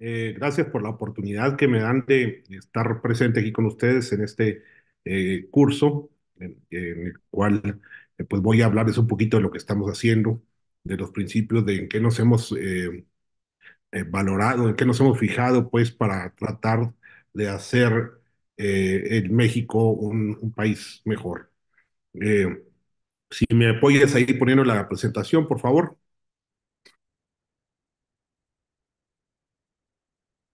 Eh, gracias por la oportunidad que me dan de estar presente aquí con ustedes en este eh, curso, en, el cual eh, pues voy a hablarles un poquito de lo que estamos haciendo, de los principios, de en qué nos hemos valorado, en qué nos hemos fijado, pues para tratar de hacer el México un, un país mejor. si me apoyas ahí poniendo la presentación, por favor.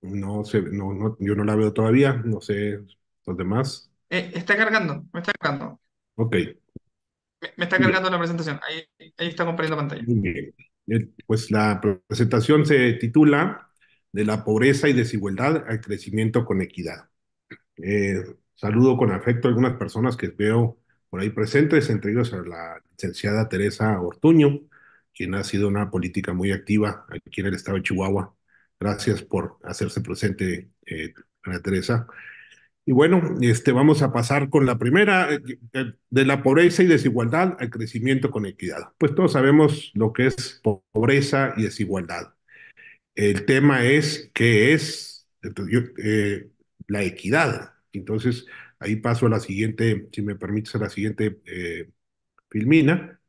No sé, no, no, yo no la veo todavía, no sé los demás. Eh, está cargando, me está cargando. Ok. Me, está cargando la presentación, ahí, ahí está compartiendo pantalla. Eh, pues la presentación se titula De la pobreza y desigualdad al crecimiento con equidad. Eh, saludo con afecto a algunas personas que veo por ahí presentes, entre ellos a la licenciada Teresa Ortuño, quien ha sido una política muy activa aquí en el estado de Chihuahua Gracias por hacerse presente, eh, Ana Teresa. Y bueno, este, vamos a pasar con la primera, eh, de la pobreza y desigualdad al crecimiento con equidad. Pues todos sabemos lo que es pobreza y desigualdad. El tema es qué es eh, la equidad. Entonces, ahí paso a la siguiente, si me permites, a la siguiente filmina.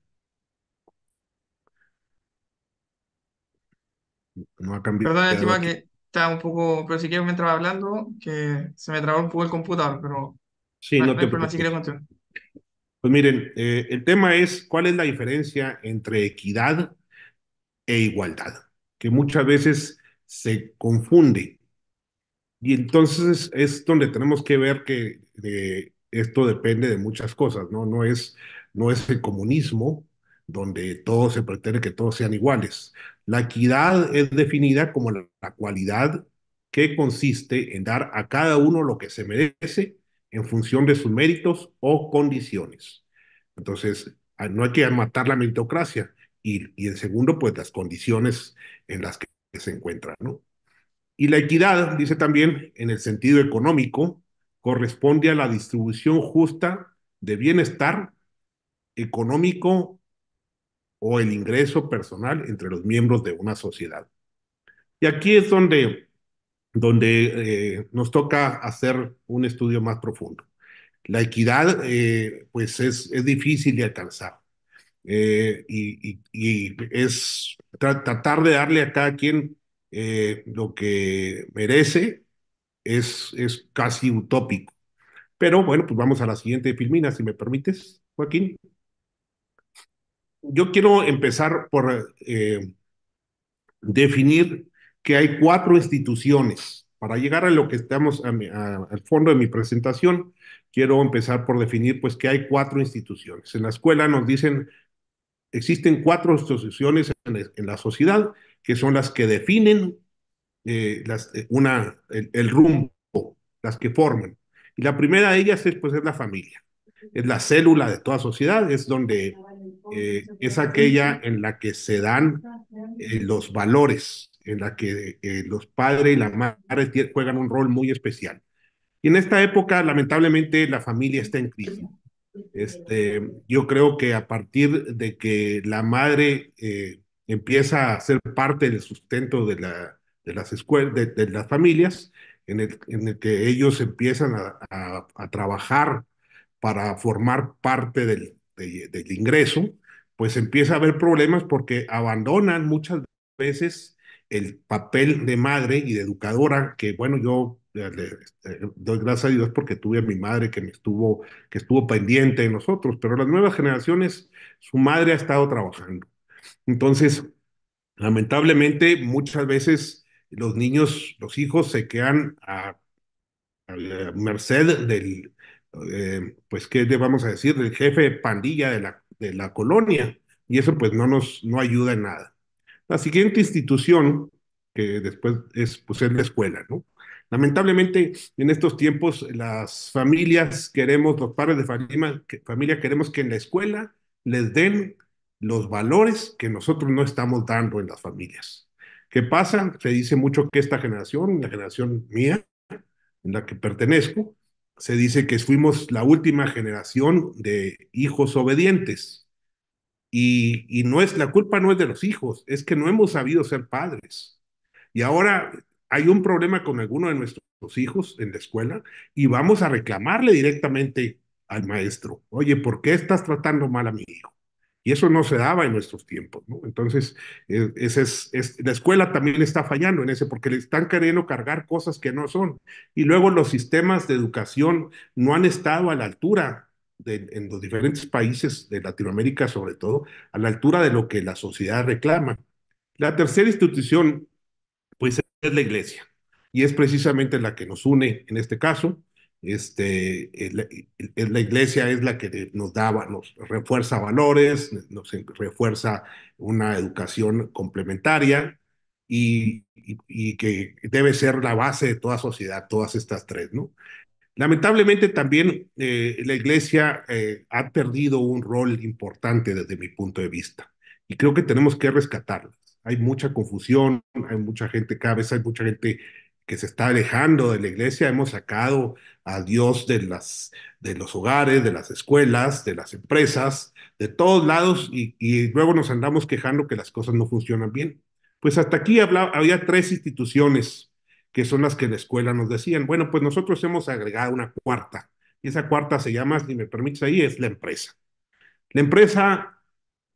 No ha cambiado. Perdón, encima que estaba un poco, pero si quiero mientras hablando, que se me trabó un poco el computador, pero sí, no, no te problema, continuar. Pues miren, eh, el tema es cuál es la diferencia entre equidad e igualdad, que muchas veces se confunde. Y entonces es donde tenemos que ver que esto depende de muchas cosas, ¿no? No es, no es el comunismo donde todo se pretende que todos sean iguales, la equidad es definida como la, cualidad que consiste en dar a cada uno lo que se merece en función de sus méritos o condiciones. Entonces, ah, no hay que matar la meritocracia. Y, y en segundo, pues las condiciones en las que se encuentran. ¿no? Y la equidad, dice también, en el sentido económico, corresponde a la distribución justa de bienestar económico o el ingreso personal entre los miembros de una sociedad. Y aquí es donde, donde eh, nos toca hacer un estudio más profundo. La equidad, eh, pues, es, es, difícil de alcanzar. Eh, y, y, es tratar de darle a cada quien lo que merece es, es casi utópico. Pero bueno, pues vamos a la siguiente filmina, si me permites, Joaquín yo quiero empezar por eh, definir que hay cuatro instituciones. Para llegar a lo que estamos al fondo de mi presentación, quiero empezar por definir pues que hay cuatro instituciones. En la escuela nos dicen, existen cuatro instituciones en, la sociedad que son las que definen eh, las, eh, una, el, rumbo, las que forman. Y la primera de ellas es, pues, es la familia, es la célula de toda sociedad, es donde eh, es pues, aquella en la que se dan eh, los valores, en la que eh, los padres y las madres juegan un rol muy especial. Y en esta época, lamentablemente, la familia está en crisis. Este, yo creo que a partir de que la madre empieza a ser parte del sustento de, la, de las, escuelas, de, las familias, en el, que ellos empiezan a trabajar para formar parte del, de, del ingreso, pues empieza a haber problemas porque abandonan muchas veces el papel de madre y de educadora, que bueno, yo eh, le, este, doy gracias a Dios porque tuve a mi madre que me estuvo, que estuvo pendiente de nosotros, pero las nuevas generaciones, su madre ha estado trabajando. Entonces, lamentablemente, muchas veces los niños, los hijos se quedan a, a merced del, eh, pues, ¿qué le vamos a decir? el jefe pandilla de la, colonia. Y eso pues no nos no ayuda en nada. La siguiente institución que después es, pues, la escuela, ¿no? Lamentablemente, en estos tiempos, las familias queremos, los padres de familia, que, familia queremos que en la escuela les den los valores que nosotros no estamos dando en las familias. ¿Qué pasa? Se dice mucho que esta generación, la generación mía, en la que pertenezco, se dice que fuimos la última generación de hijos obedientes. Y, no es la culpa no es de los hijos, es que no hemos sabido ser padres. Y ahora hay un problema con alguno de nuestros hijos en la escuela y vamos a reclamarle directamente al maestro, oye, ¿por qué estás tratando mal a mi hijo? Y eso no se daba en nuestros tiempos, Entonces, eh, la escuela también está fallando en ese, porque le están queriendo cargar cosas que no son. Y luego los sistemas de educación no han estado a la altura, en los diferentes países de Latinoamérica sobre todo, a la altura de lo que la sociedad reclama. La tercera institución, pues, es la iglesia. Y es precisamente la que nos une en este caso. Este, eh, eh, eh, la, iglesia es la que nos da, nos refuerza valores, nos refuerza una educación complementaria y, que debe ser la base de toda sociedad, todas estas tres, ¿no? Lamentablemente también la iglesia ha perdido un rol importante desde mi punto de vista y creo que tenemos que rescatarla. Hay mucha confusión, hay mucha gente, cabeza, hay mucha gente que se está alejando de la iglesia, hemos sacado a Dios de, los hogares, de las escuelas, de las empresas, de todos lados y, luego nos andamos quejando que las cosas no funcionan bien. Pues hasta aquí había tres instituciones que son las que la escuela nos decían. Bueno, pues nosotros hemos agregado una cuarta y esa cuarta se llama, si me permites ahí, es la empresa. La empresa,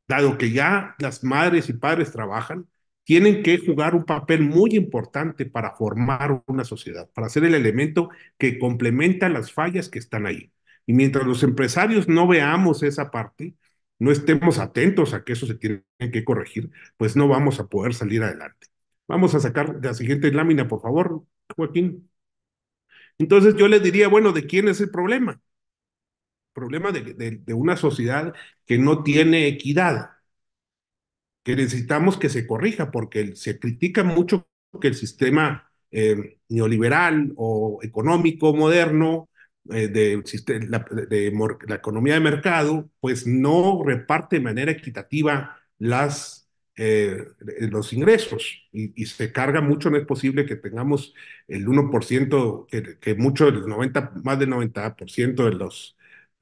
dado que ya las madres y padres trabajan, tienen que jugar un papel muy importante para formar una sociedad, para ser el elemento que complementa las fallas que están ahí. Y mientras los empresarios no veamos esa parte, no estemos atentos a que eso se tiene que corregir, pues no vamos a poder salir adelante. Vamos a sacar la siguiente lámina, por favor, Joaquín. Entonces yo les diría, bueno, ¿de quién es el problema? El problema de, de una sociedad que no tiene equidad, que necesitamos que se corrija, porque se critica mucho que el sistema eh, neoliberal o económico moderno eh, de, la, economía de mercado, pues no reparte de manera equitativa las, eh, los ingresos y, se carga mucho, no es posible que tengamos el 1%, que, que mucho, los 90, más del 90% de los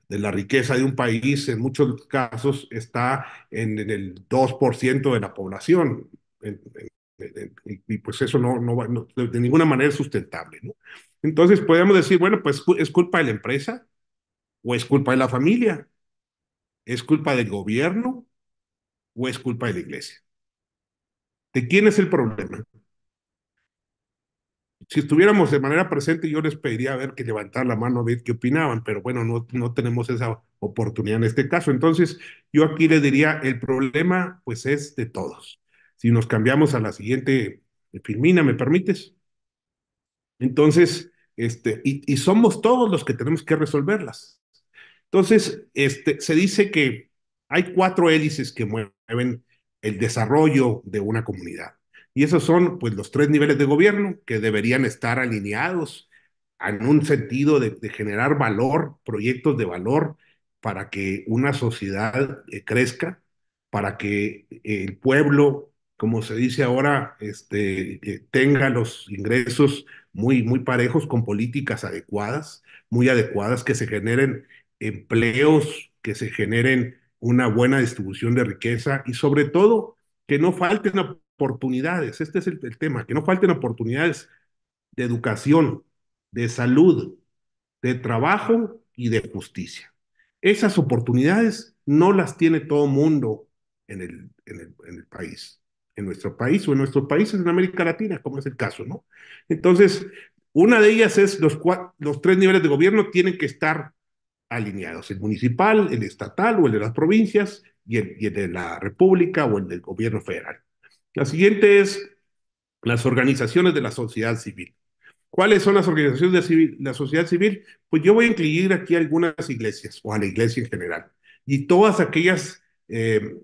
de la riqueza de un país en muchos casos está en, el 2% de la población. y, pues eso no, de ninguna manera es sustentable. Entonces podemos decir, bueno, pues es culpa de la empresa o es culpa de la familia, es culpa del gobierno o es culpa de la iglesia. ¿De quién es el problema? si estuviéramos de manera presente, yo les pediría a ver que levantar la mano a ver qué opinaban, pero bueno, no, tenemos esa oportunidad en este caso. Entonces, yo aquí le diría, el problema pues es de todos. Si nos cambiamos a la siguiente, eh, Filmina, ¿me permites? Entonces, este, y, y somos todos los que tenemos que resolverlas. Entonces, este, se dice que hay cuatro hélices que mueven el desarrollo de una comunidad. Y esos son pues los tres niveles de gobierno que deberían estar alineados en un sentido de, generar valor, proyectos de valor para que una sociedad eh, crezca, para que eh, el pueblo, como se dice ahora, este, tenga los ingresos muy, muy parejos con políticas adecuadas, muy adecuadas, que se generen empleos, que se generen una buena distribución de riqueza y sobre todo que no falten oportunidades. Este es el, tema, que no falten oportunidades de educación, de salud, de trabajo y de justicia. Esas oportunidades no las tiene todo mundo en el, en país, en nuestro país o en nuestros países en América Latina, como es el caso, ¿no? Entonces, una de ellas es los, los tres niveles de gobierno tienen que estar alineados, el municipal, el estatal o el de las provincias y el de la república o el del gobierno federal. La siguiente es las organizaciones de la sociedad civil. ¿Cuáles son las organizaciones de la sociedad civil? Pues yo voy a incluir aquí algunas iglesias o a la iglesia en general. Y todas aquellas, eh,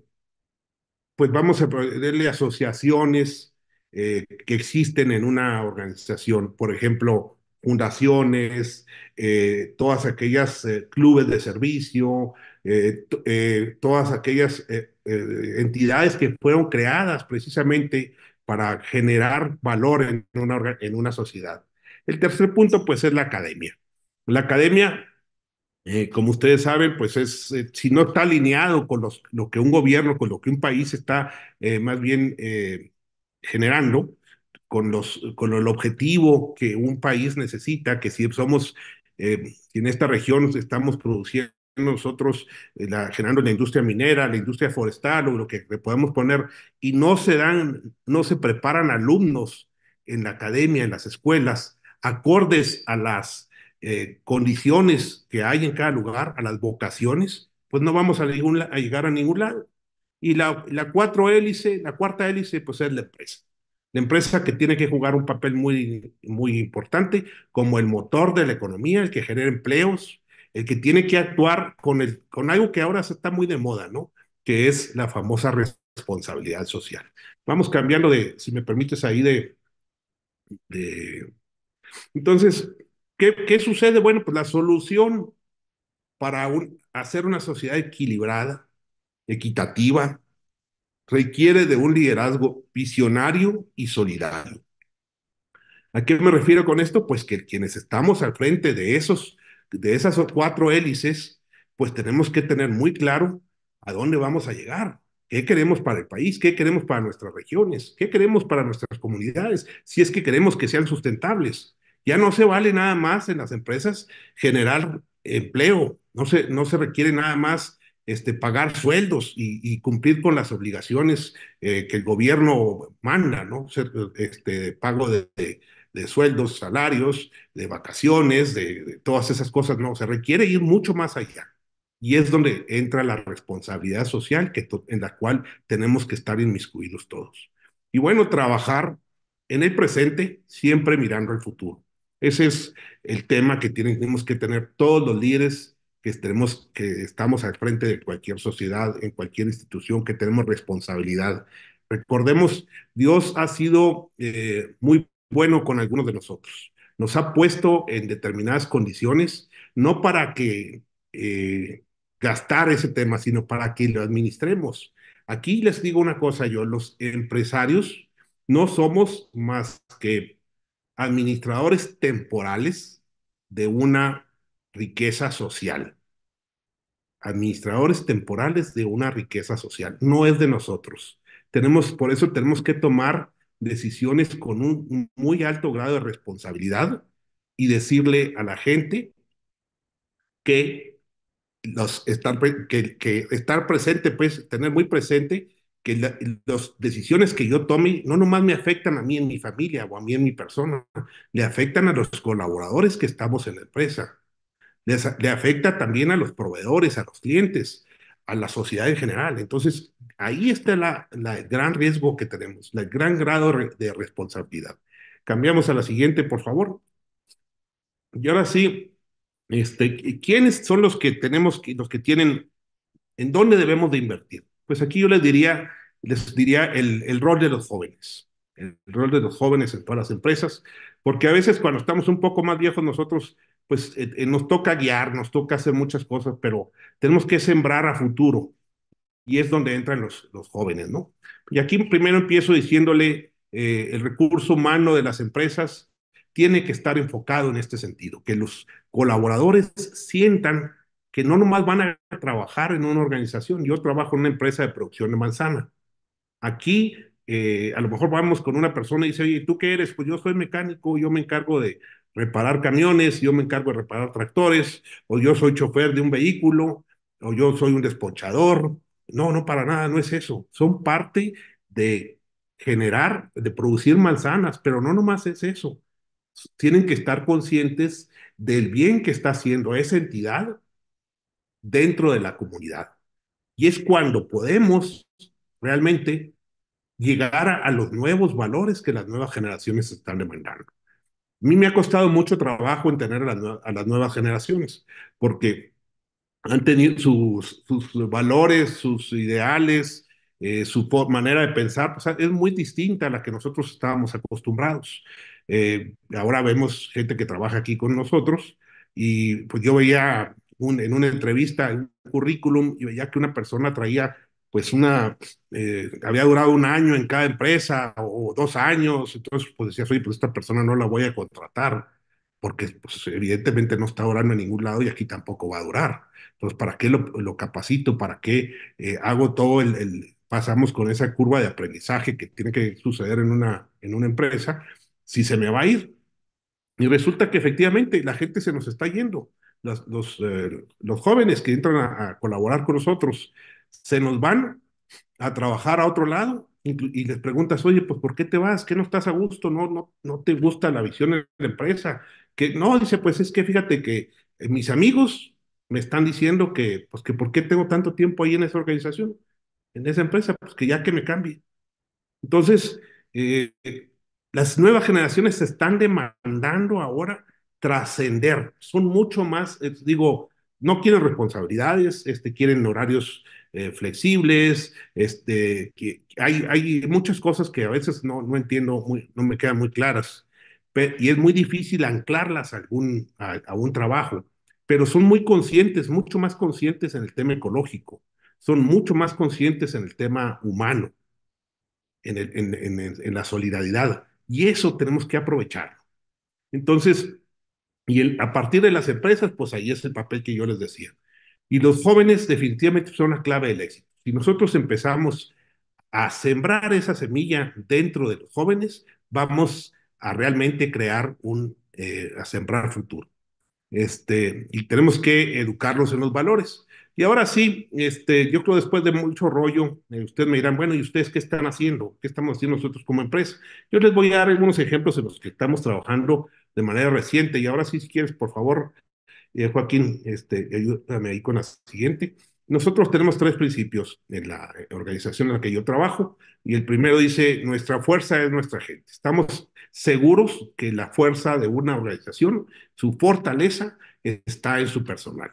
pues vamos a ponerle asociaciones eh, que existen en una organización. Por ejemplo, fundaciones, eh, todas aquellas clubes de servicio, todas aquellas eh, entidades que fueron creadas precisamente para generar valor en una, en una sociedad. El tercer punto, pues, es la academia. La academia, eh, como ustedes saben, pues es, eh, si no está alineado con lo que un gobierno, con lo que un país está más bien generando, con, los, con el objetivo que un país necesita, que si somos, en esta región estamos produciendo nosotros eh, la, generando la industria minera, la industria forestal, o lo que le podemos poner, y no se dan, no se preparan alumnos en la academia, en las escuelas, acordes a las eh, condiciones que hay en cada lugar, a las vocaciones, pues no vamos a, llegar a ningún lado. Y la, la cuatro hélice, la cuarta hélice, pues es la empresa. La empresa que tiene que jugar un papel muy, muy importante como el motor de la economía, el que genera empleos, el que tiene que actuar con, el, con algo que ahora está muy de moda, ¿no? Que es la famosa responsabilidad social. Vamos cambiando de, si me permites ahí, de... de... Entonces, ¿qué, ¿qué sucede? Bueno, pues la solución para hacer una sociedad equilibrada, equitativa, requiere de un liderazgo visionario y solidario. ¿A qué me refiero con esto? Pues que quienes estamos al frente de esos de esas cuatro hélices, pues tenemos que tener muy claro a dónde vamos a llegar, qué queremos para el país, qué queremos para nuestras regiones, qué queremos para nuestras comunidades, si es que queremos que sean sustentables. Ya no se vale nada más en las empresas generar empleo, no se, no se requiere nada más este, pagar sueldos y, cumplir con las obligaciones eh, que el gobierno manda, ¿no? Este, pago de de sueldos, salarios, de vacaciones, de, todas esas cosas, no, se requiere ir mucho más allá. Y es donde entra la responsabilidad social que en la cual tenemos que estar inmiscuidos todos. Y bueno, trabajar en el presente, siempre mirando al futuro. Ese es el tema que tenemos que tener todos los líderes que, tenemos, que estamos al frente de cualquier sociedad, en cualquier institución, que tenemos responsabilidad. Recordemos, Dios ha sido eh, muy bueno con algunos de nosotros. Nos ha puesto en determinadas condiciones, no para que eh, gastar ese tema, sino para que lo administremos. Aquí les digo una cosa, yo, los empresarios no somos más que administradores temporales de una riqueza social. Administradores temporales de una riqueza social. No es de nosotros. Tenemos, por eso tenemos que tomar decisiones con un, muy alto grado de responsabilidad y decirle a la gente que, los que, estar presente, pues tener muy presente que las decisiones que yo tome no nomás me afectan a mí en mi familia o a mí en mi persona, le afectan a los colaboradores que estamos en la empresa, le afecta también a los proveedores, a los clientes, a la sociedad en general. Entonces, Ahí está la, el gran riesgo que tenemos, el gran grado de responsabilidad. Cambiamos a la siguiente, por favor. Y ahora sí, este, ¿quiénes son los que tenemos, los que tienen, en dónde debemos de invertir? Pues aquí yo les diría, les diría el, rol de los jóvenes, el rol de los jóvenes en todas las empresas, porque a veces cuando estamos un poco más viejos nosotros, pues eh, eh, nos toca guiar, nos toca hacer muchas cosas, pero tenemos que sembrar a futuro, y es donde entran los, jóvenes, ¿no? Y aquí primero empiezo diciéndole, eh, el recurso humano de las empresas tiene que estar enfocado en este sentido, que los colaboradores sientan que no nomás van a trabajar en una organización, yo trabajo en una empresa de producción de manzana. Aquí eh, a lo mejor vamos con una persona y dice, oye, ¿tú qué eres? Pues yo soy mecánico, yo me encargo de reparar camiones, yo me encargo de reparar tractores, o yo soy chofer de un vehículo, o yo soy un despochador, no, no, para nada, no es eso. Son parte de generar, de producir manzanas, pero no nomás es eso. Tienen que estar conscientes del bien que está haciendo esa entidad dentro de la comunidad. Y es cuando podemos realmente llegar a, los nuevos valores que las nuevas generaciones están demandando. A mí me ha costado mucho trabajo en tener a las nuevas generaciones, porque han tenido sus, sus valores, sus ideales, eh, su manera de pensar, es muy distinta a la que nosotros estábamos acostumbrados. Eh, ahora vemos gente que trabaja aquí con nosotros y pues yo veía en una entrevista, en un currículum, y veía que una persona traía pues una, eh, había durado un año en cada empresa o, dos años, entonces pues decía, oye, pues esta persona no la voy a contratar porque pues, evidentemente no está orando en ningún lado y aquí tampoco va a durar. Entonces, ¿para qué lo, lo capacito? ¿Para qué eh, hago todo el, el, pasamos con esa curva de aprendizaje que tiene que suceder en una, en una empresa si se me va a ir? Y resulta que efectivamente la gente se nos está yendo. Los, los, eh, los jóvenes que entran a colaborar con nosotros se nos van a trabajar a otro lado y, les preguntas, oye, pues ¿por qué te vas? ¿Qué no estás a gusto? ¿No, no, no te gusta la visión de la empresa? Que no, dice, pues es que fíjate que eh, mis amigos me están diciendo que, pues que ¿por qué tengo tanto tiempo ahí en esa organización, en esa empresa? Pues que ya que me cambie. Entonces, eh, eh, las nuevas generaciones se están demandando ahora trascender, son mucho más, digo, no quieren responsabilidades, este, quieren horarios eh, flexibles, este, hay, hay muchas cosas que a veces no, no entiendo, no me quedan muy claras, y es muy difícil anclarlas a, algún, a, un trabajo, pero son muy conscientes, mucho más conscientes en el tema ecológico, son mucho más conscientes en el tema humano, en, el, en, la solidaridad, y eso tenemos que aprovechar. Entonces, y el, a partir de las empresas, pues ahí es el papel que yo les decía. Y los jóvenes definitivamente son la clave del éxito. Si nosotros empezamos a sembrar esa semilla dentro de los jóvenes, vamos a realmente crear un, eh, a sembrar futuro. Este, y tenemos que educarlos en los valores. Y ahora sí, este, yo creo después de mucho rollo, eh, ustedes me dirán, bueno, ¿y ustedes qué están haciendo? ¿Qué estamos haciendo nosotros como empresa? Yo les voy a dar algunos ejemplos en los que estamos trabajando de manera reciente. Y ahora sí, si quieres, por favor, Joaquín, este, ayúdame ahí con la siguiente. Nosotros tenemos tres principios en la organización en la que yo trabajo y el primero dice, nuestra fuerza es nuestra gente. Estamos seguros que la fuerza de una organización, su fortaleza, está en su personal.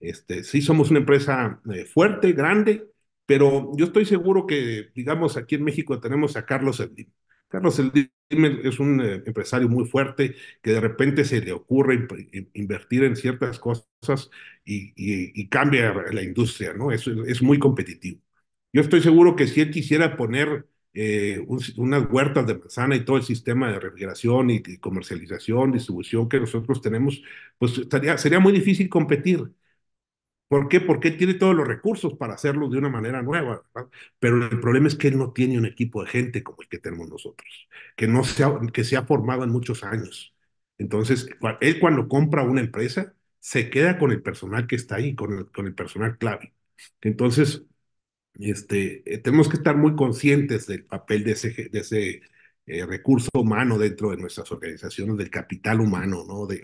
Este, sí somos una empresa eh, fuerte, grande, pero yo estoy seguro que, digamos, aquí en México tenemos a Carlos Slim. Carlos Slim es un eh, empresario muy fuerte que de repente se le ocurre invertir en ciertas cosas y, cambia la industria, ¿no? Es, es muy competitivo. Yo estoy seguro que si él quisiera poner eh, unas huertas de manzana y todo el sistema de refrigeración y, comercialización, distribución que nosotros tenemos, pues sería muy difícil competir. ¿Por qué? Porque tiene todos los recursos para hacerlo de una manera nueva, Pero el problema es que él no tiene un equipo de gente como el que tenemos nosotros, que, no se ha, que formado en muchos años. Entonces, él cuando compra una empresa, se queda con el personal que está ahí, con el, con el personal clave. Entonces, este, eh, tenemos que estar muy conscientes del papel de ese, de ese eh, recurso humano dentro de nuestras organizaciones, del capital humano, ¿no? De,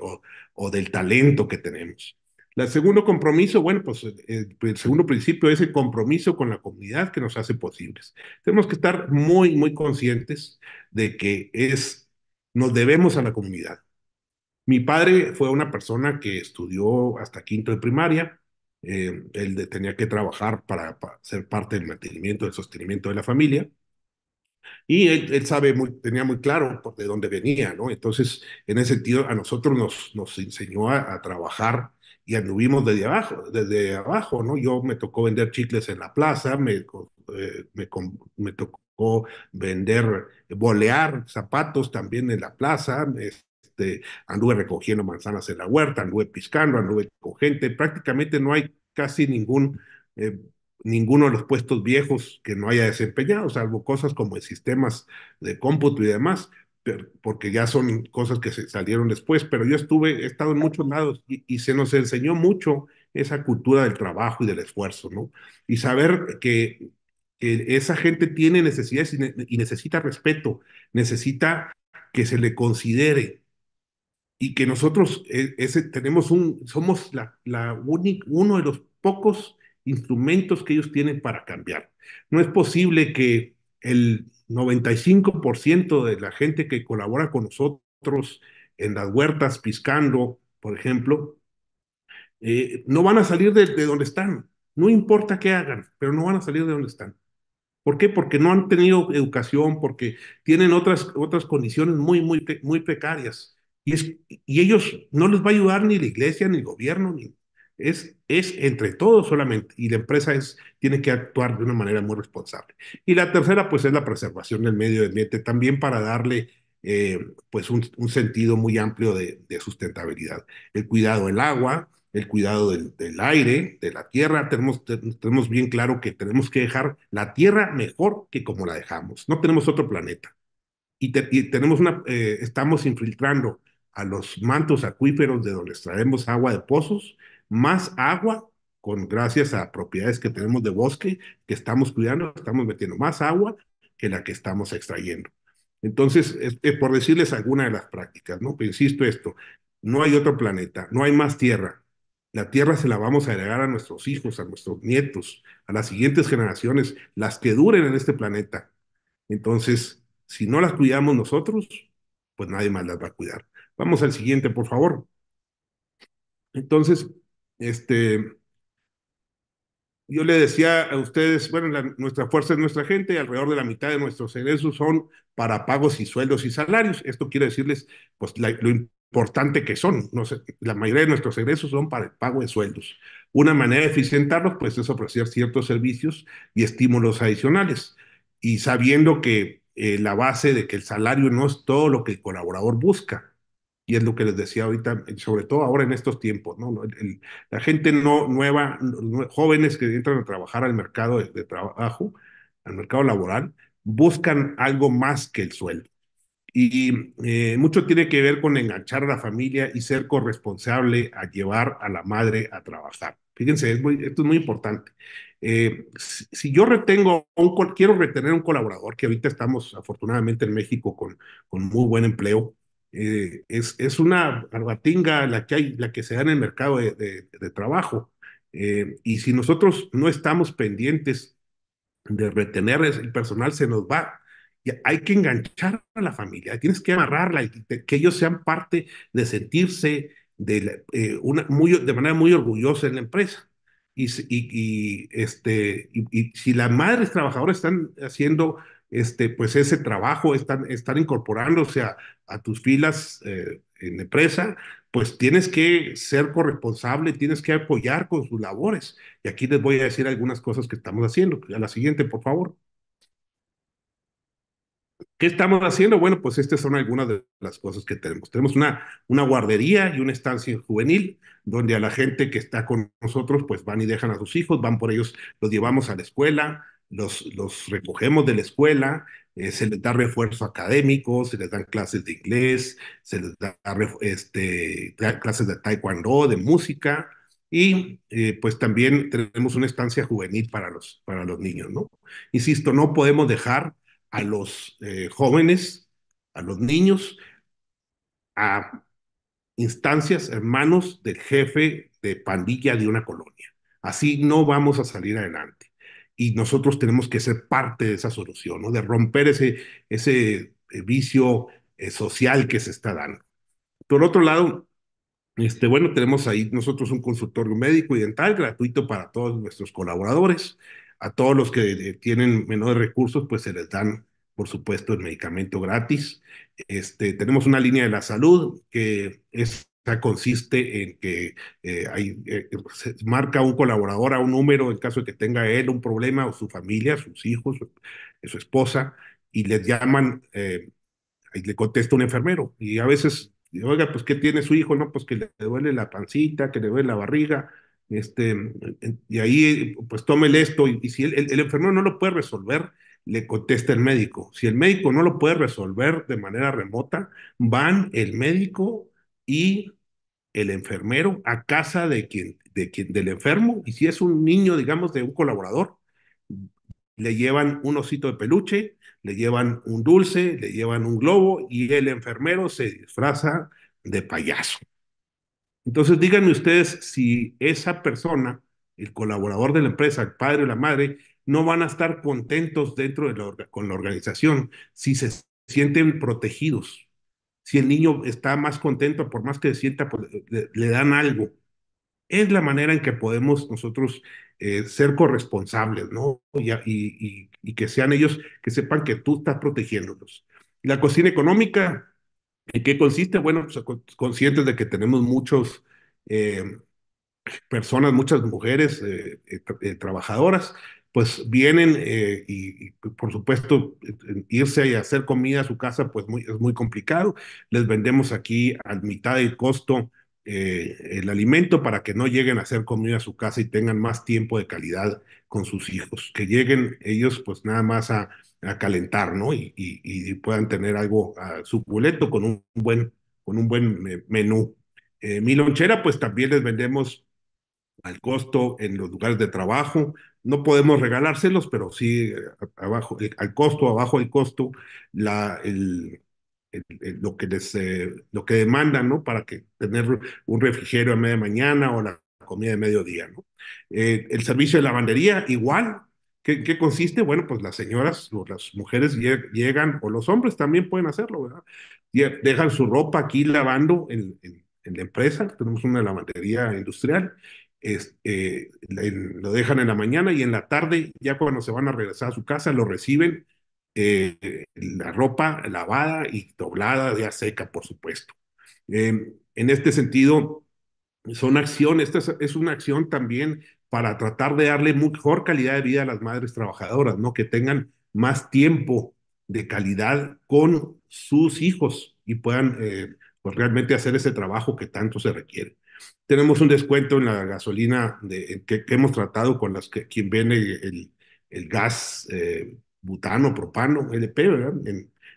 o del talento que tenemos. El segundo compromiso, bueno, pues, eh, pues el, segundo principio es el compromiso con la comunidad que nos hace posibles. Tenemos que estar muy, muy conscientes de que es, nos debemos a la comunidad. Mi padre fue una persona que estudió hasta quinto de primaria. Eh, él tenía que trabajar para, ser parte del mantenimiento, del sostenimiento de la familia. Y él, sabe muy, tenía muy claro de dónde venía, ¿no? Entonces, en ese sentido, a nosotros nos, nos enseñó a, a trabajar y anduvimos desde abajo, desde abajo, ¿no? Yo me tocó vender chicles en la plaza, eh, me, tocó vender, bolear zapatos también en la plaza, este, anduve recogiendo manzanas en la huerta, anduve piscando, anduve con gente, prácticamente no hay casi ningún... Eh, ninguno de los puestos viejos que no haya desempeñado, salvo cosas como sistemas de cómputo y demás, porque ya son cosas que se salieron después, pero yo estuve, he estado en muchos lados y, se nos enseñó mucho esa cultura del trabajo y del esfuerzo, ¿no? Y saber que, esa gente tiene necesidades y, necesita respeto, necesita que se le considere y que nosotros e, ese, tenemos un, somos la, la uno de los pocos instrumentos que ellos tienen para cambiar. No es posible que el 95% de la gente que colabora con nosotros en las huertas, piscando, por ejemplo, eh, no van a salir de, donde están. No importa qué hagan, pero no van a salir de donde están. ¿Por qué? Porque no han tenido educación, porque tienen otras, otras condiciones muy, muy, muy precarias. Y, y ellos no les va a ayudar ni la iglesia, ni el gobierno, ni, es, entre todos solamente y la empresa es, tiene que actuar de una manera muy responsable. Y la tercera, pues, es la preservación del medio ambiente también para darle eh, pues un, sentido muy amplio de, sustentabilidad. El cuidado del agua, el cuidado del, aire, de la tierra. Tenemos, tenemos bien claro que tenemos que dejar la tierra mejor que como la dejamos. No tenemos otro planeta. Y, tenemos una, eh, estamos infiltrando a los mantos acuíferos de donde extraemos agua de pozos más agua, con gracias a propiedades que tenemos de bosque, que estamos cuidando, estamos metiendo más agua que la que estamos extrayendo. Entonces, es, por decirles alguna de las prácticas, ¿no? insisto esto, no hay otro planeta, no hay más tierra. La tierra se la vamos a agregar a nuestros hijos, a nuestros nietos, a las siguientes generaciones, las que duren en este planeta. Entonces, si no las cuidamos nosotros, pues nadie más las va a cuidar. Vamos al siguiente, por favor. Entonces, este, yo le decía a ustedes, bueno, nuestra fuerza es nuestra gente, alrededor de la mitad de nuestros ingresos son para pagos y sueldos y salarios. Esto quiere decirles, pues, lo importante que son. la mayoría de nuestros ingresos son para el pago de sueldos. Una manera de eficientarlos, pues, es ofrecer ciertos servicios y estímulos adicionales. Y sabiendo que eh, la base de que el salario no es todo lo que el colaborador busca, y es lo que les decía ahorita, eh, sobre todo ahora en estos tiempos, ¿no? la gente no nueva, jóvenes que entran a trabajar al mercado de, trabajo, al mercado laboral, buscan algo más que el sueldo. Y eh, mucho tiene que ver con enganchar a la familia y ser corresponsable a llevar a la madre a trabajar. Fíjense, es muy, esto es muy importante. Eh, si, yo retengo, un, quiero retener un colaborador, que ahorita estamos afortunadamente en México con, con muy buen empleo, eh, es, es, una arbatinga la que, hay, la que se da en el mercado de, trabajo. Eh, y si nosotros no estamos pendientes de retener el personal, se nos va. Y hay que enganchar a la familia, tienes que amarrarla, y que ellos sean parte de sentirse de, eh, una, de manera muy orgullosa en la empresa. Y, y, este, y, si las madres trabajadoras están haciendo este, pues ese trabajo, están, incorporándose a, a tus filas eh, en empresa, pues tienes que ser corresponsable, tienes que apoyar con sus labores. Y aquí les voy a decir algunas cosas que estamos haciendo. A la siguiente, por favor. ¿Qué estamos haciendo? Bueno, pues estas son algunas de las cosas que tenemos. Tenemos una, una guardería y una estancia juvenil donde a la gente que está con nosotros, pues van y dejan a sus hijos, van por ellos, los llevamos a la escuela, los, recogemos de la escuela, eh, se les da refuerzo académico, se les dan clases de inglés, se les da este, clases de taekwondo, de música, y eh, pues también tenemos una estancia juvenil para los, para los niños, ¿no? Insisto, no podemos dejar a los eh, jóvenes, a los niños, a instancias hermanos del jefe de pandilla de una colonia. Así no vamos a salir adelante y nosotros tenemos que ser parte de esa solución, ¿no? de romper ese, ese eh, vicio eh, social que se está dando. Por otro lado, este, bueno, tenemos ahí nosotros un consultorio médico y dental gratuito para todos nuestros colaboradores. A todos los que eh, tienen menores recursos, pues se les dan, por supuesto, el medicamento gratis. Este, tenemos una línea de la salud que es sea, consiste en que eh, eh, marca un colaborador a un número en caso de que tenga él un problema o su familia, sus hijos, eh, su, esposa, y les llaman, y le contesta un enfermero. Y a veces, oiga, pues ¿qué tiene su hijo? No, pues que le duele la pancita, que le duele la barriga. Este, y ahí, pues tómele esto. Y, si el enfermero no lo puede resolver, le contesta el médico. Si el médico no lo puede resolver de manera remota, van el médico y el enfermero a casa de quien, de quien, del enfermo, y si es un niño, digamos, de un colaborador, le llevan un osito de peluche, le llevan un dulce, le llevan un globo, y el enfermero se disfraza de payaso. Entonces díganme ustedes si esa persona, el colaborador de la empresa, el padre o la madre, no van a estar contentos dentro de con la organización si se sienten protegidos, si el niño está más contento, por más que se sienta, pues, le, dan algo. Es la manera en que podemos nosotros eh, ser corresponsables, ¿no? Y, y, que sean ellos que sepan que tú estás protegiéndolos. la cocina económica, ¿en qué consiste? Bueno, pues, conscientes de que tenemos muchas eh, personas, muchas mujeres eh, trabajadoras pues vienen eh, y, por supuesto eh, eh, irse y hacer comida a su casa pues muy, es muy complicado. Les vendemos aquí a mitad del costo el alimento para que no lleguen a hacer comida a su casa y tengan más tiempo de calidad con sus hijos, que lleguen ellos pues nada más a, a calentar, ¿no? Y, puedan tener algo a, su con un buen, con un buen menú. mi lonchera pues también les vendemos al costo en los lugares de trabajo, no podemos regalárselos, pero sí eh, abajo, al costo, abajo del costo, la, el, lo que les eh, lo que demandan, ¿no? Para que tener un refrigerio a media mañana o la comida de mediodía, ¿no? Eh, el servicio de lavandería, igual. ¿Qué, consiste? Bueno, pues las señoras o las mujeres llegan, o los hombres también pueden hacerlo, ¿verdad? dejan su ropa aquí lavando en, en, en la empresa, tenemos una lavandería industrial, eh, lo dejan en la mañana y en la tarde, ya cuando se van a regresar a su casa, lo reciben eh, la ropa lavada y doblada, ya seca, por supuesto. en este sentido, son acciones, esta es, una acción también para tratar de darle mejor calidad de vida a las madres trabajadoras, ¿no? Que tengan más tiempo de calidad con sus hijos y puedan eh, pues realmente hacer ese trabajo que tanto se requiere tenemos un descuento en la gasolina de, eh, que, hemos tratado con las que quien vende el, el gas eh, butano, propano, LP, ¿verdad?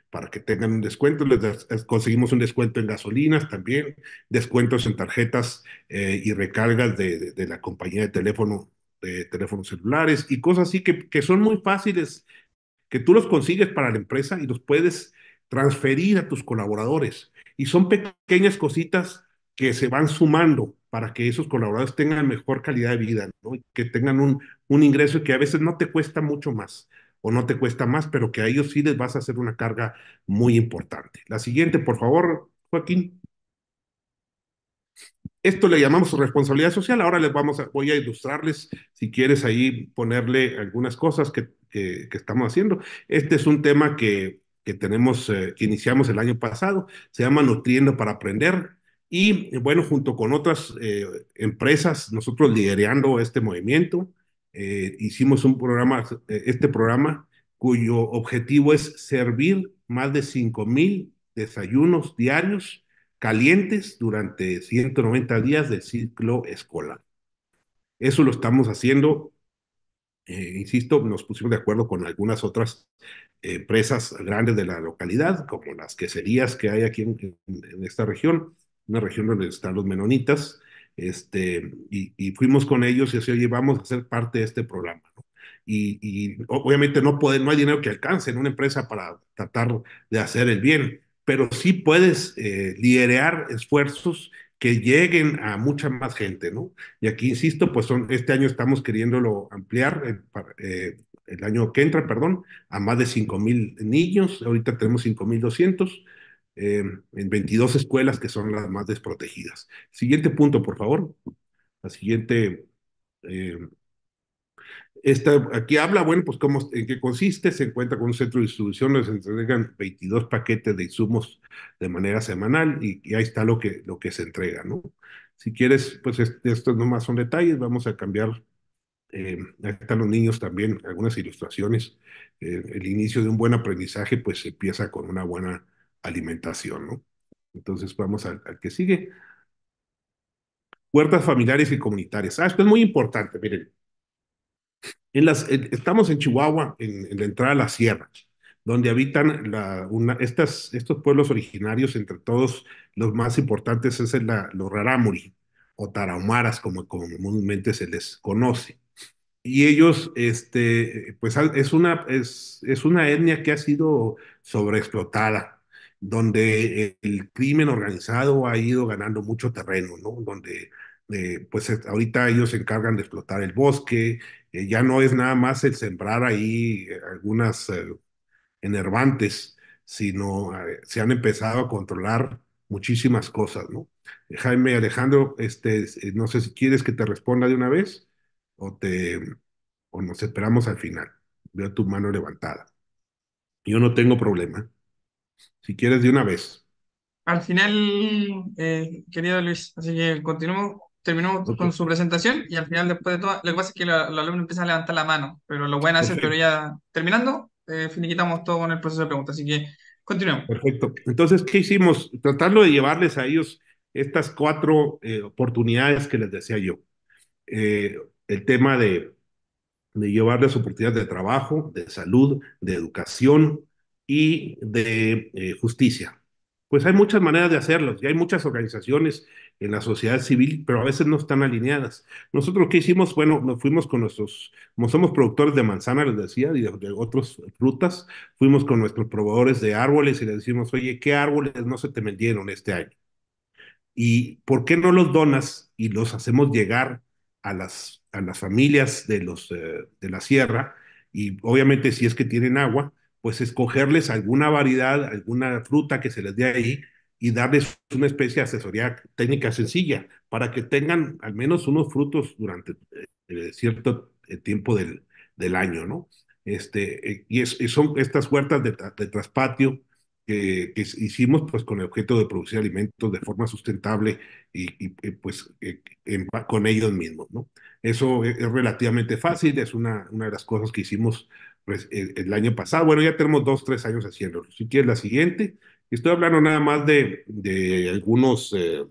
para que tengan un descuento, les, conseguimos un descuento en gasolinas también, descuentos en tarjetas eh, y recargas de, de, de, la compañía de teléfono, de teléfonos celulares y cosas así que, que son muy fáciles, que tú los consigues para la empresa y los puedes transferir a tus colaboradores. Y son pequeñas cositas que se van sumando para que esos colaboradores tengan mejor calidad de vida, que tengan un, un ingreso que a veces no te cuesta mucho más o no te cuesta más, pero que a ellos sí les vas a hacer una carga muy importante. La siguiente, por favor, Joaquín. Esto le llamamos responsabilidad social. Ahora les vamos a, voy a ilustrarles, si quieres ahí ponerle algunas cosas que, estamos haciendo. Este es un tema que, que tenemos, eh, que iniciamos el año pasado. Se llama Nutriendo para Aprender. Y eh, bueno, junto con otras eh, empresas, nosotros liderando este movimiento, eh, hicimos un programa, este programa cuyo objetivo es servir más de 5.000 desayunos diarios calientes durante 190 días del ciclo escolar. Eso lo estamos haciendo, insisto, nos pusimos de acuerdo con algunas otras empresas grandes de la localidad, como las queserías que hay aquí en esta región, una región donde están los menonitas, este, y, fuimos con ellos y así, oye, vamos a ser parte de este programa, Y, obviamente no, puede, no hay dinero que alcance en una empresa para tratar de hacer el bien, pero sí puedes eh, liderar esfuerzos que lleguen a mucha más gente, ¿no? Y aquí, insisto, pues son, este año estamos queriéndolo ampliar, eh, eh, el año que entra, perdón, a más de 5.000 niños, ahorita tenemos 5.200, eh, en 22 escuelas que son las más desprotegidas. Siguiente punto, por favor. La siguiente. Eh, esta, aquí habla, bueno, pues cómo, en qué consiste. Se encuentra con un centro de distribución les se entregan 22 paquetes de insumos de manera semanal y, ahí está lo que, lo que se entrega, ¿no? Si quieres, pues estos nomás son detalles. Vamos a cambiar eh, ahí están los niños también, algunas ilustraciones. Eh, el inicio de un buen aprendizaje, pues empieza con una buena alimentación, ¿no? Entonces vamos al, que sigue. puertas familiares y comunitarias. Ah, esto es muy importante, miren. estamos en Chihuahua, en, la entrada a la sierra, donde habitan estas, estos pueblos originarios, entre todos los más importantes es la, los rarámuri o tarahumaras, como comúnmente se les conoce. Y ellos, este, pues es una, es, es una etnia que ha sido sobreexplotada donde el crimen organizado ha ido ganando mucho terreno, ¿no? Donde eh, pues ahorita ellos se encargan de explotar el bosque, eh, ya no es nada más el sembrar ahí eh, algunas enervantes, sino se han empezado a controlar muchísimas cosas, ¿no? Jaime Alejandro, este, no sé si quieres que te responda de una vez o te o nos esperamos al final. Veo tu mano levantada. Yo no tengo problema si quieres de una vez. Al final, eh, querido Luis, así que continuamos, terminamos con su presentación y al final, después de todo, lo que pasa es que los alumnos empiezan a levantar la mano, pero lo pueden hacer, que, pero ya terminando, eh, finiquitamos todo con el proceso de preguntas. Así que continuemos. Perfecto. Entonces, ¿qué hicimos? Tratando de llevarles a ellos estas cuatro eh, oportunidades que les decía yo. el tema de, de llevarles oportunidades de trabajo, de salud, de educación, y de eh, justicia. Pues hay muchas maneras de hacerlo y hay muchas organizaciones en la sociedad civil, pero a veces no están alineadas. Nosotros qué hicimos, bueno, nos fuimos con nuestros, como somos productores de manzana, les decía, y de, otros otras frutas, fuimos con nuestros proveedores de árboles y les decimos, oye, ¿qué árboles no se te vendieron este año? ¿Y por qué no los donas y los hacemos llegar a las, a las familias de, los, eh, de la sierra? Y obviamente si es que tienen agua, pues escogerles alguna variedad, alguna fruta que se les dé ahí y darles una especie de asesoría técnica sencilla para que tengan al menos unos frutos durante eh, cierto eh, tiempo del, del, año, ¿no? Este, eh, y, son estas huertas de, traspatio que, hicimos pues con el objeto de producir alimentos de forma sustentable y, pues con ellos mismos, ¿no? Eso es, relativamente fácil, es una, una de las cosas que hicimos pues, el, año pasado. Bueno, ya tenemos dos, tres años haciéndolo. Si quieres la siguiente, estoy hablando nada más de, de algunos eh,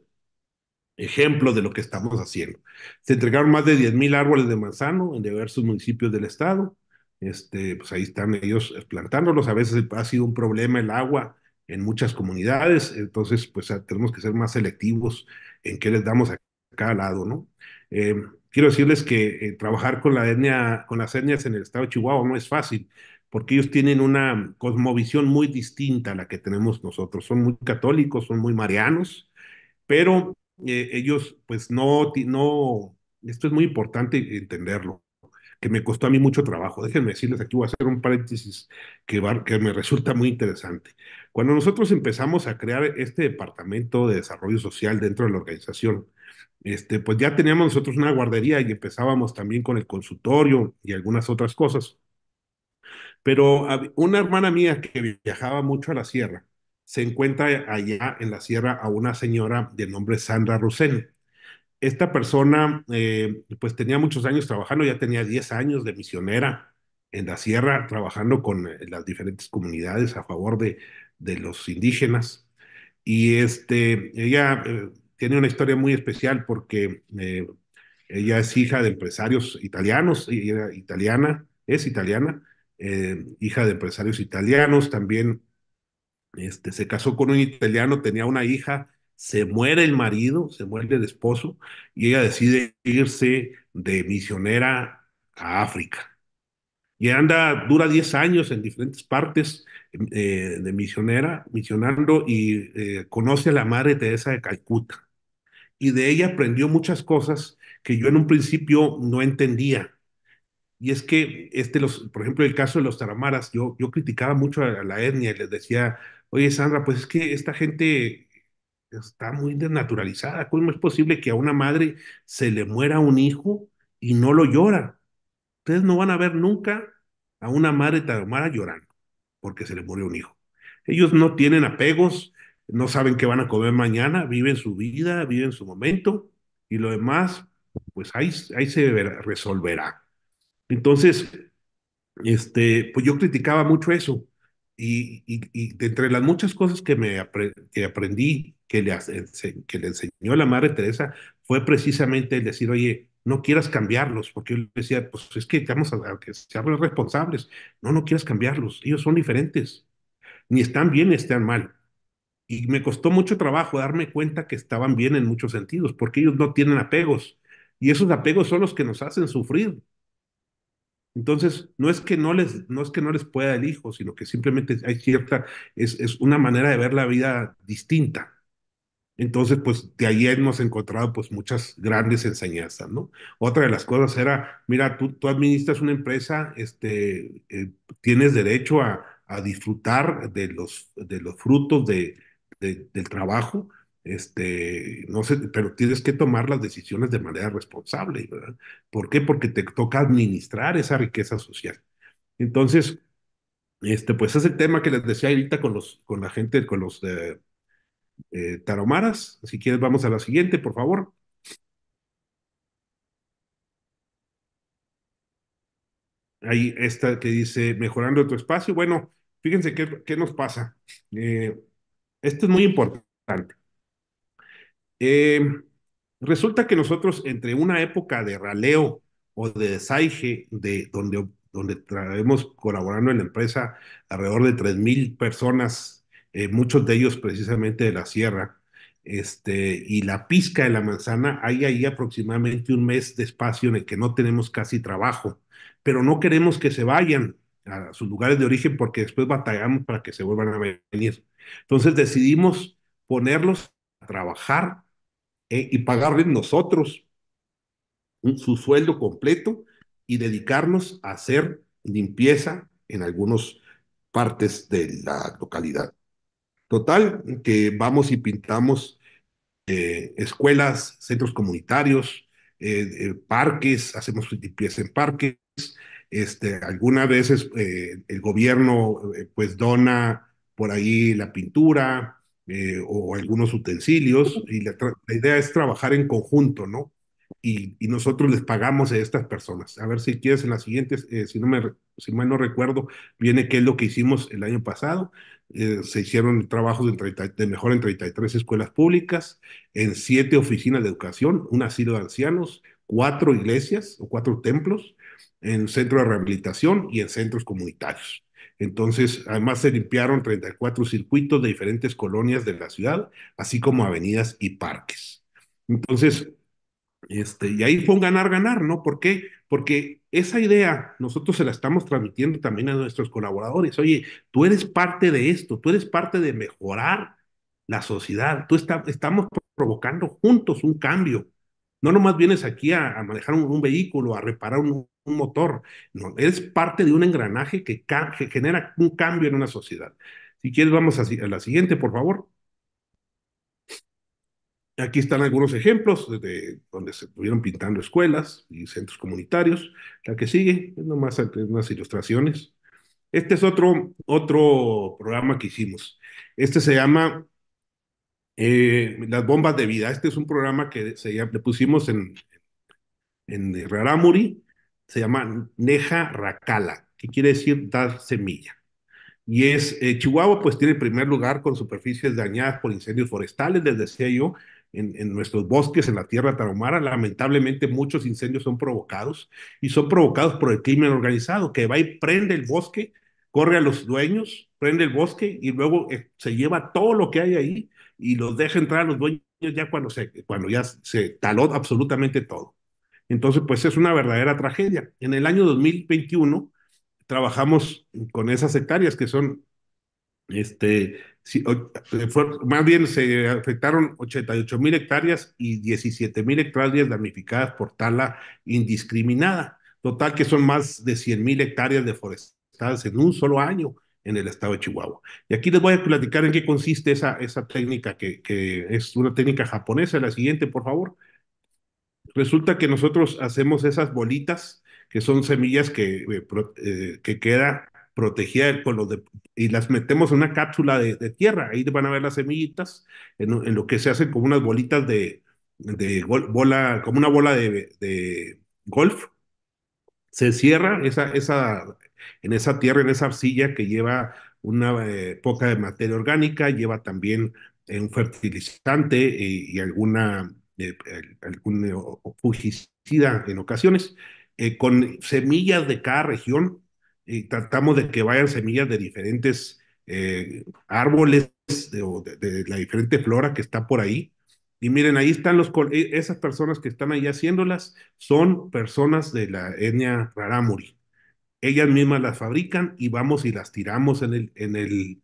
ejemplos de lo que estamos haciendo. Se entregaron más de mil árboles de manzano en diversos municipios del estado. Este, pues ahí están ellos plantándolos. A veces ha sido un problema el agua en muchas comunidades, entonces pues tenemos que ser más selectivos en qué les damos a cada lado, ¿no? Eh, quiero decirles que eh, trabajar con la etnia, con las etnias en el estado de Chihuahua no es fácil, porque ellos tienen una cosmovisión muy distinta a la que tenemos nosotros. Son muy católicos, son muy marianos, pero eh, ellos, pues no, no, esto es muy importante entenderlo que me costó a mí mucho trabajo. Déjenme decirles, aquí voy a hacer un paréntesis que me resulta muy interesante. Cuando nosotros empezamos a crear este departamento de desarrollo social dentro de la organización, este, pues ya teníamos nosotros una guardería y empezábamos también con el consultorio y algunas otras cosas. Pero una hermana mía que viajaba mucho a la sierra, se encuentra allá en la sierra a una señora de nombre Sandra Rusén. Esta persona, eh, pues tenía muchos años trabajando, ya tenía 10 años de misionera en la sierra, trabajando con eh, las diferentes comunidades a favor de, de los indígenas. Y este, ella eh, tiene una historia muy especial porque eh, ella es hija de empresarios italianos, y italiana, es italiana, eh, hija de empresarios italianos también. Este, se casó con un italiano, tenía una hija, se muere el marido, se muere el esposo, y ella decide irse de misionera a África. Y anda, dura 10 años en diferentes partes eh, de misionera, misionando, y conoce a la Madre Teresa de Calcuta y de ella aprendió muchas cosas que yo en un principio no entendía. Y es que, este los, por ejemplo, el caso de los taramaras, yo, yo criticaba mucho a la etnia y les decía, oye Sandra, pues es que esta gente está muy desnaturalizada. ¿Cómo es posible que a una madre se le muera un hijo y no lo llora? Ustedes no van a ver nunca a una madre taramara llorando porque se le murió un hijo. Ellos no tienen apegos, no saben qué van a comer mañana, viven su vida, viven su momento y lo demás, pues ahí, ahí se resolverá. Entonces, este, pues yo criticaba mucho eso. Y, de entre las muchas cosas que, me que aprendí, que le, enseñó la Madre Teresa, fue precisamente el decir, oye, no quieras cambiarlos, porque yo le decía, pues es que vamos a, que responsables. No, no quieras cambiarlos, ellos son diferentes. Ni están bien ni están mal y me costó mucho trabajo darme cuenta que estaban bien en muchos sentidos, porque ellos no tienen apegos y esos apegos son los que nos hacen sufrir. Entonces, no es que no les, no es que no les pueda el hijo, sino que simplemente hay cierta, es, una manera de ver la vida distinta. Entonces, pues de ahí hemos encontrado pues muchas grandes enseñanzas, ¿no? Otra de las cosas era, mira, tú, tú administras una empresa, este, eh, tienes derecho a, a disfrutar de los, de los frutos de, del trabajo, este, no sé, pero tienes que tomar las decisiones de manera responsable, ¿verdad? ¿Por qué? Porque te toca administrar esa riqueza social. Entonces, este, pues es el tema que les decía ahorita con, los, con la gente, con los eh, eh, taromaras. Si quieres, vamos a la siguiente, por favor. Ahí esta que dice, mejorando tu espacio. Bueno, fíjense qué, qué nos pasa. Eh, esto es muy importante. Eh, resulta que nosotros entre una época de raleo o de desaige, de donde, donde traemos colaborando en la empresa alrededor de 3.000 personas, eh, muchos de ellos precisamente de la sierra, este, y la pizca de la manzana, hay ahí aproximadamente un mes de espacio en el que no tenemos casi trabajo, pero no queremos que se vayan a sus lugares de origen porque después batallamos para que se vuelvan a venir. Entonces decidimos ponerlos a trabajar eh, y pagarles nosotros su sueldo completo y dedicarnos a hacer limpieza en algunas partes de la localidad. Total, que vamos y pintamos eh, escuelas, centros comunitarios, eh, parques, hacemos limpieza en parques. Este, algunas veces el gobierno pues dona por ahí la pintura eh, o algunos utensilios, y la, idea es trabajar en conjunto, ¿no? Y, nosotros les pagamos a estas personas. A ver si quieres en las siguientes, eh, si, no me, si mal no recuerdo, viene qué es lo que hicimos el año pasado. Eh, se hicieron trabajos de, mejor en 33 escuelas públicas, en siete oficinas de educación, un asilo de ancianos, cuatro iglesias o cuatro templos, en centro de rehabilitación y en centros comunitarios. Entonces, además se limpiaron 34 circuitos de diferentes colonias de la ciudad, así como avenidas y parques. Entonces, este, y ahí fue un ganar-ganar, ¿no? ¿Por qué? Porque esa idea nosotros se la estamos transmitiendo también a nuestros colaboradores. Oye, tú eres parte de esto, tú eres parte de mejorar la sociedad, tú estamos provocando juntos un cambio. No nomás vienes aquí a, manejar un, vehículo, a reparar un, motor, no, eres parte de un engranaje que, genera un cambio en una sociedad. Si quieres, vamos a, la siguiente, por favor. Aquí están algunos ejemplos de, donde se estuvieron pintando escuelas y centros comunitarios. La que sigue es nomás unas ilustraciones. Este es otro, otro programa que hicimos. Este se llama eh, las bombas de vida. Este es un programa que se, le pusimos en, en Raramuri, se llama Neja Racala, que quiere decir dar semilla. Y es, eh, Chihuahua pues tiene el primer lugar con superficies dañadas por incendios forestales, desde decía yo, en, nuestros bosques, en la tierra tarahumara. Lamentablemente muchos incendios son provocados y son provocados por el crimen organizado, que va y prende el bosque, corre a los dueños, prende el bosque y luego eh, se lleva todo lo que hay ahí y los deja entrar a los dueños ya cuando, se, cuando ya se taló absolutamente todo. Entonces, pues es una verdadera tragedia. En el año 2021 trabajamos con esas hectáreas que son, este, más bien se afectaron 88 mil hectáreas y 17 mil hectáreas damnificadas por tala indiscriminada. Total que son más de 100 mil hectáreas deforestadas en un solo año en el estado de Chihuahua. Y aquí les voy a platicar en qué consiste esa, esa técnica, que, que es una técnica japonesa. La siguiente, por favor. Resulta que nosotros hacemos esas bolitas, que son semillas que, eh, eh, que queda protegida con de, y las metemos en una cápsula de, tierra. Ahí van a ver las semillitas, en, lo que se hacen como unas bolitas de, de bola, como una bola de, de golf. Se cierra esa, esa en esa tierra, en esa arcilla que lleva una eh, poca de materia orgánica, lleva también eh, un fertilizante eh, y, alguna, algún fungicida en ocasiones, con semillas de cada región, y tratamos de que vayan semillas de diferentes árboles, de, de, la diferente flora que está por ahí, y miren, ahí están los, esas personas que están ahí haciéndolas, son personas de la etnia Raramuri ellas mismas las fabrican y vamos y las tiramos en el, en el,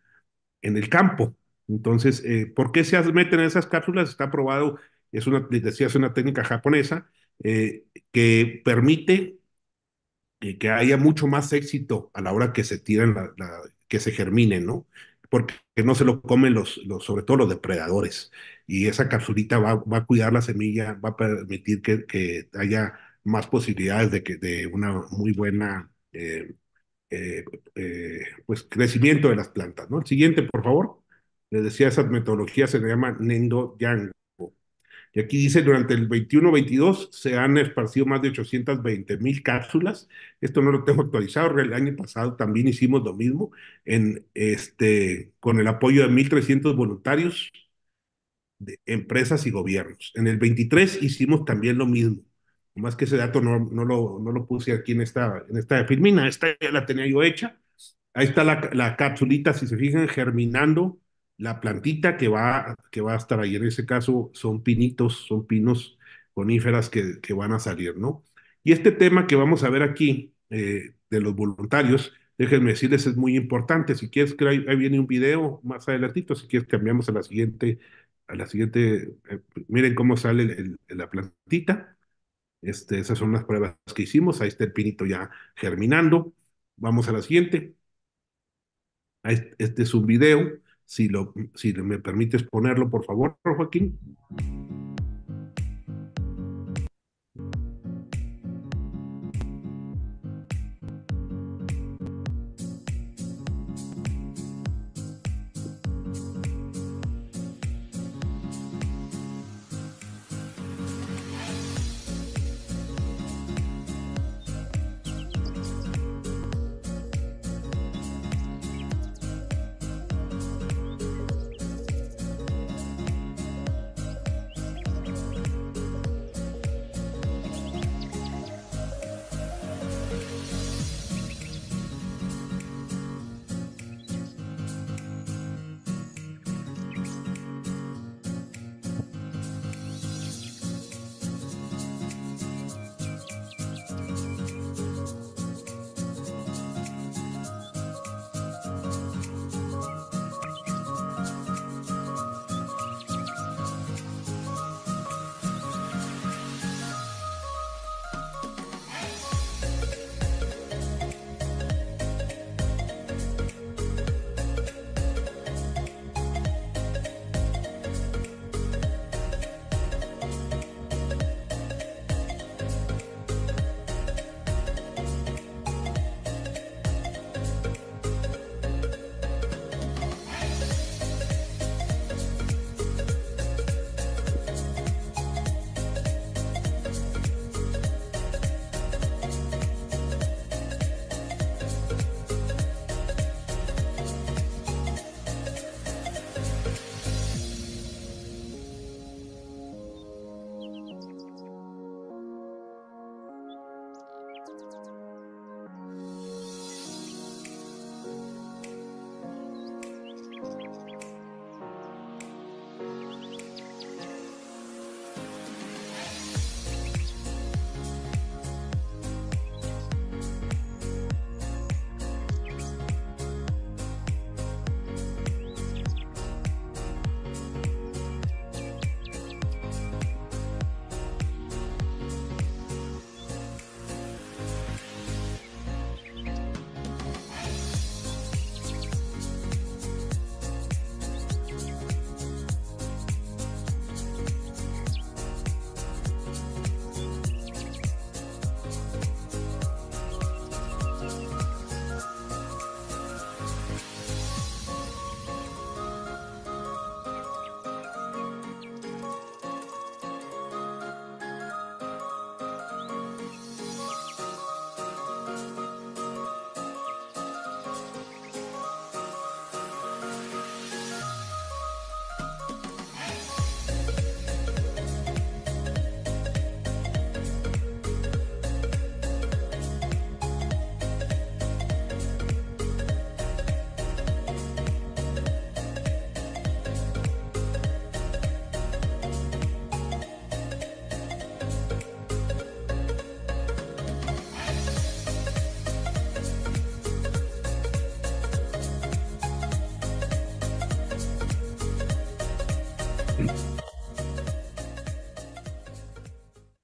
en el campo. Entonces, eh, ¿por qué se meten esas cápsulas? Está probado, es una, decía, es una técnica japonesa eh, que permite eh, que haya mucho más éxito a la hora que se tiran, la, que se germinen, ¿no? Porque no se lo comen los, los, sobre todo los depredadores. Y esa capsulita va, a cuidar la semilla, va a permitir que, haya más posibilidades de, que, de una muy buena eh, eh, eh, pues crecimiento de las plantas. ¿no? El siguiente, por favor. Les decía, esa metodología se llama Nendo Yango. Y aquí dice, durante el 21-22 se han esparcido más de 820 mil cápsulas. Esto no lo tengo actualizado, el año pasado también hicimos lo mismo en, este, con el apoyo de 1.300 voluntarios de empresas y gobiernos. En el 23 hicimos también lo mismo más que ese dato no, no, lo, no lo puse aquí en esta, en esta filmina, esta ya la tenía yo hecha. Ahí está la, la capsulita, si se fijan, germinando la plantita que va, que va a estar ahí. En ese caso son pinitos, son pinos coníferas que, que van a salir, ¿no? Y este tema que vamos a ver aquí eh, de los voluntarios, déjenme decirles, es muy importante. Si quieres, que ahí, viene un video más adelantito, si quieres cambiamos a la siguiente, a la siguiente, eh, miren cómo sale la plantita. Este, esas son las pruebas que hicimos. Ahí está el pinito ya germinando. Vamos a la siguiente. Este es un video. Si, lo, si me permites ponerlo, por favor, Joaquín.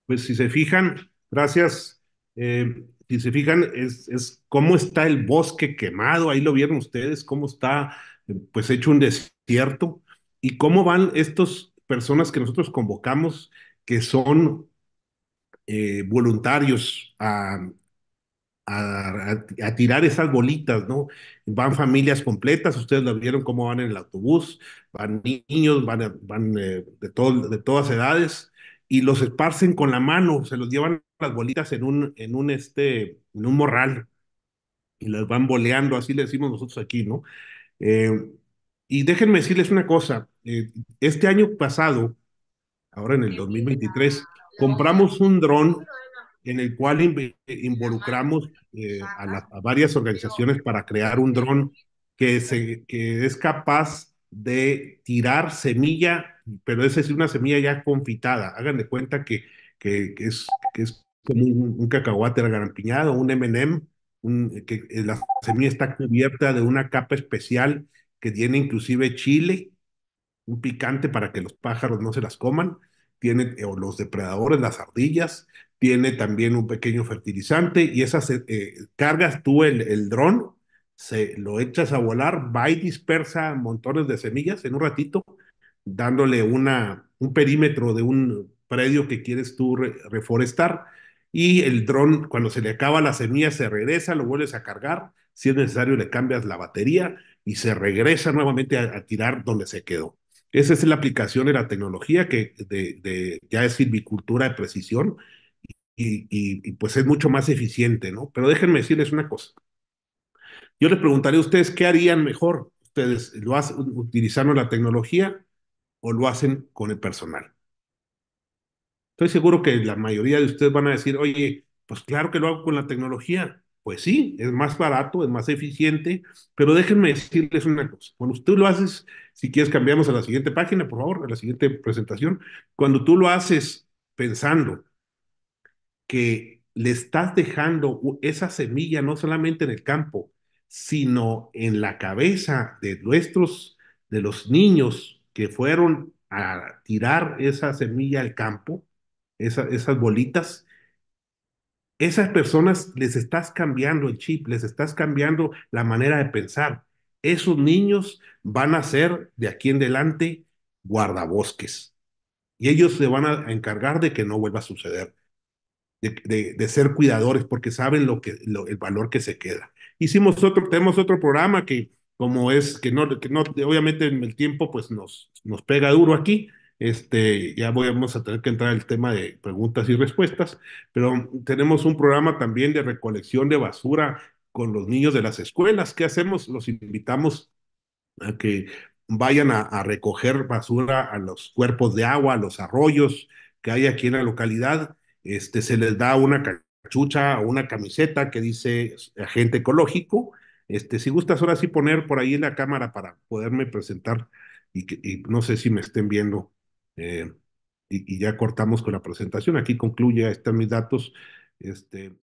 pues si se fijan, gracias, eh, si se fijan, es, cómo está el bosque quemado, ahí lo vieron ustedes, cómo está pues hecho un desierto y cómo van estas personas que nosotros convocamos, que son eh, voluntarios a, a, tirar esas bolitas, ¿no? Van familias completas, ustedes lo vieron cómo van en el autobús, van niños, van, van eh, de, de todas edades, y los esparcen con la mano, se los llevan las bolitas en un, en un, este, en un morral y los van boleando, así le decimos nosotros aquí, ¿no? Eh, y déjenme decirles una cosa, eh, este año pasado, ahora en el 2023, este compramos un dron ¿eh? en el cual involucramos a, a, varias organizaciones para crear un dron que, se, que es capaz de tirar semilla pero esa es una semilla ya confitada. Hagan de cuenta que, que, es, que es como un, cacahuate agarampiñado, un MM, un, que eh, la semilla está cubierta de una capa especial que tiene inclusive chile, un picante para que los pájaros no se las coman, tiene eh, o los depredadores, las ardillas, tiene también un pequeño fertilizante y esas eh, cargas tú el, el dron, se lo echas a volar, va y dispersa montones de semillas en un ratito dándole una, un perímetro de un predio que quieres tú reforestar y el dron cuando se le acaba la semilla se regresa, lo vuelves a cargar, si es necesario le cambias la batería y se regresa nuevamente a, tirar donde se quedó. Esa es la aplicación de la tecnología que de, ya es silvicultura de precisión y, pues es mucho más eficiente, ¿no? Pero déjenme decirles una cosa. Yo les preguntaría a ustedes qué harían mejor. Ustedes lo hacen utilizando la tecnología o lo hacen con el personal. Estoy seguro que la mayoría de ustedes van a decir, oye, pues claro que lo hago con la tecnología. Pues sí, es más barato, es más eficiente, pero déjenme decirles una cosa. Cuando tú lo haces, si quieres cambiamos a la siguiente página, por favor, a la siguiente presentación, cuando tú lo haces pensando que le estás dejando esa semilla no solamente en el campo, sino en la cabeza de nuestros, de los niños, que fueron a tirar esa semilla al campo, esas bolitas, esas personas les estás cambiando el chip, les estás cambiando la manera de pensar. Esos niños van a ser de aquí en adelante guardabosques y ellos se van a encargar de que no vuelva a suceder, de, ser cuidadores porque saben lo que, el valor que se queda. Hicimos otro, tenemos otro programa que como es que no, no obviamente en el tiempo pues nos, nos pega duro aquí. Este, ya vamos a tener que entrar al tema de preguntas y respuestas, pero tenemos un programa también de recolección de basura con los niños de las escuelas. ¿Qué hacemos? Los invitamos a que vayan a, recoger basura a los cuerpos de agua, a los arroyos que hay aquí en la localidad. Este, se les da una cachucha o una camiseta que dice agente ecológico este, si gustas ahora sí poner por ahí la cámara para poderme presentar y, que, no sé si me estén viendo eh, y, ya cortamos con la presentación. Aquí concluye, están mis datos. Este,